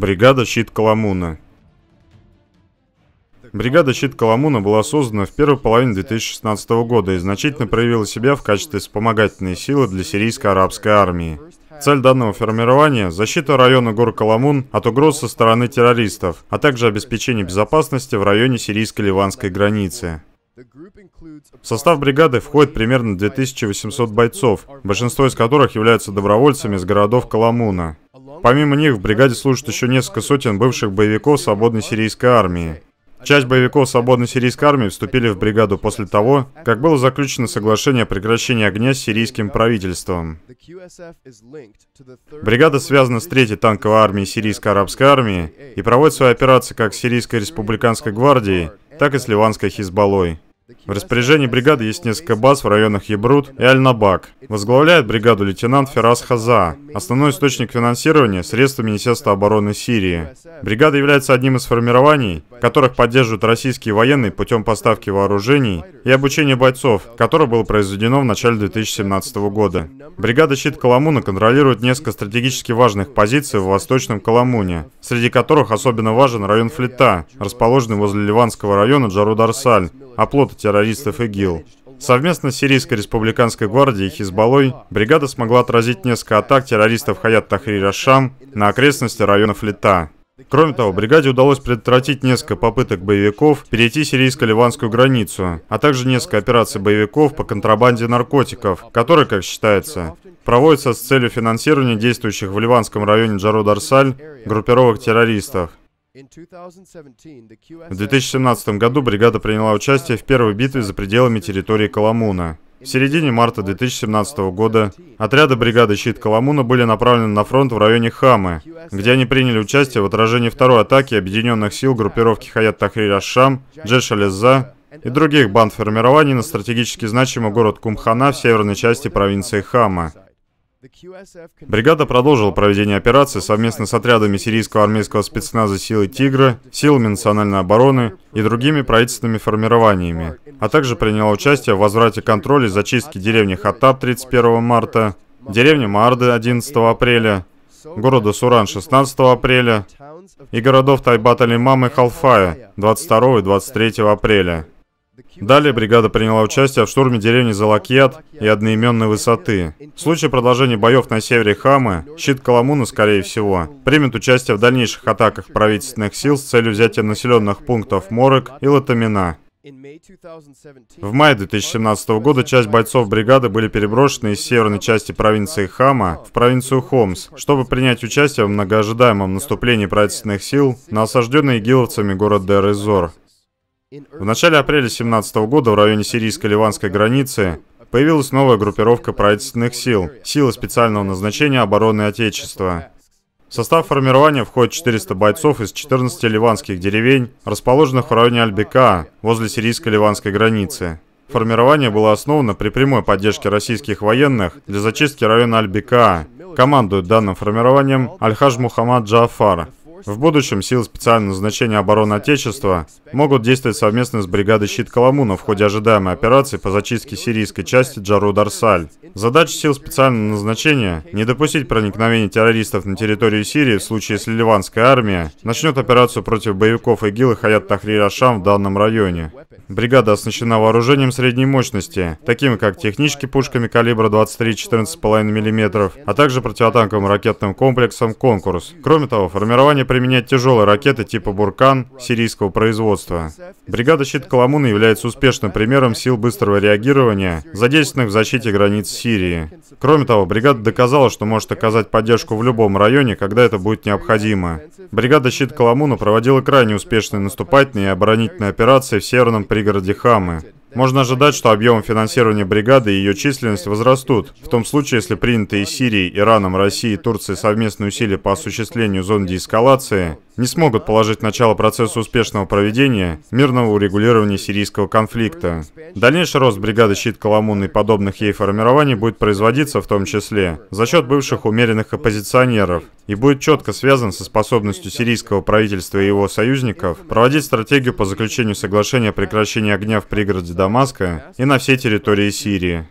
Бригада «Щит Коломуна». Бригада «Щит Коломуна» была создана в первой половине 2016 года и значительно проявила себя в качестве вспомогательной силы для сирийской арабской армии. Цель данного формирования – защита района гор Коломун от угроз со стороны террористов, а также обеспечение безопасности в районе сирийско-ливанской границы. В состав бригады входит примерно 2800 бойцов, большинство из которых являются добровольцами из городов Коломуна. Помимо них в бригаде служат еще несколько сотен бывших боевиков свободной сирийской армии. Часть боевиков свободной сирийской армии вступили в бригаду после того, как было заключено соглашение о прекращении огня с сирийским правительством. Бригада связана с третьей танковой армией сирийской арабской армии и проводит свои операции как с сирийской республиканской гвардией, так и с ливанской хизбаллой. В распоряжении бригады есть несколько баз в районах Ебрут и Альнабак. Возглавляет бригаду лейтенант Ферас Хаза. Основной источник финансирования – средства Министерства обороны Сирии. Бригада является одним из формирований, которых поддерживают российские военные путем поставки вооружений и обучения бойцов, которое было произведено в начале 2017 года. Бригада «Щит Коломуна» контролирует несколько стратегически важных позиций в Восточном Коломуне, среди которых особенно важен район Флита, расположенный возле Ливанского района Джарударсаль, оплот террористов ИГИЛ. Совместно с Сирийской республиканской гвардией и Хизбаллой бригада смогла отразить несколько атак террористов Хаят Тахрир Ашам на окрестности районов Лита. Кроме того, бригаде удалось предотвратить несколько попыток боевиков перейти сирийско-ливанскую границу, а также несколько операций боевиков по контрабанде наркотиков, которые, как считается, проводятся с целью финансирования действующих в ливанском районе Джару-Дарсаль группировок террористов. В 2017 году бригада приняла участие в первой битве за пределами территории Коломуна. В середине марта 2017 года отряды бригады «Щит Коломуна» были направлены на фронт в районе Хамы, где они приняли участие в отражении второй атаки объединенных сил группировки Хаят Тахрир Ашшам, Джеш Ализза и других банд формирований на стратегически значимый город Кумхана в северной части провинции Хама. Бригада продолжила проведение операции совместно с отрядами сирийского армейского спецназа силы «Тигра», силами национальной обороны и другими правительственными формированиями, а также приняла участие в возврате контроля и зачистке деревни Хаттаб 31 марта, деревни Марды 11 апреля, города Суран 16 апреля и городов Тайбат-Алимам и Халфая 22 и 23 апреля. Далее бригада приняла участие в штурме деревни Залакьят и одноименной высоты. В случае продолжения боев на севере Хамы, щит Каламуна, скорее всего, примет участие в дальнейших атаках правительственных сил с целью взятия населенных пунктов Морок и Латамина. В мае 2017 года часть бойцов бригады были переброшены из северной части провинции Хама в провинцию Хомс, чтобы принять участие в многоожидаемом наступлении правительственных сил на осажденный игиловцами город дер -Изор. В начале апреля 2017 года в районе сирийско-ливанской границы появилась новая группировка правительственных сил, силы специального назначения обороны Отечества. В состав формирования входит 400 бойцов из 14 ливанских деревень, расположенных в районе Альбека, возле сирийско-ливанской границы. Формирование было основано при прямой поддержке российских военных для зачистки района Альбека. Командует данным формированием Альхаж Мухаммад Джафар, в будущем силы специального назначения обороны Отечества могут действовать совместно с бригадой «Щит Коломуна» в ходе ожидаемой операции по зачистке сирийской части Джару-Дарсаль. Задача сил специального назначения – не допустить проникновения террористов на территорию Сирии в случае, если ливанская армия начнет операцию против боевиков ИГИЛ и Хаят Тахрир Ашам в данном районе. Бригада оснащена вооружением средней мощности, такими как технички пушками калибра 23-14,5 мм, а также противотанковым ракетным комплексом «Конкурс». Кроме того, формирование применяет тяжелые ракеты типа «Буркан» сирийского производства. Бригада «Щит Коломуна» является успешным примером сил быстрого реагирования, задействованных в защите границ Сирии. Кроме того, бригада доказала, что может оказать поддержку в любом районе, когда это будет необходимо. Бригада «Щит Коломуна» проводила крайне успешные наступательные и оборонительные операции в Северном Прибыле пригороде Хамы можно ожидать, что объем финансирования бригады и ее численность возрастут. В том случае, если принятые Сирией, Ираном, Россией и Турцией совместные усилия по осуществлению зон деэскалации не смогут положить начало процессу успешного проведения мирного урегулирования сирийского конфликта. Дальнейший рост бригады «Щит Коломун» и подобных ей формирований будет производиться в том числе за счет бывших умеренных оппозиционеров и будет четко связан со способностью сирийского правительства и его союзников проводить стратегию по заключению соглашения о прекращении огня в пригороде Дамаска и на всей территории Сирии.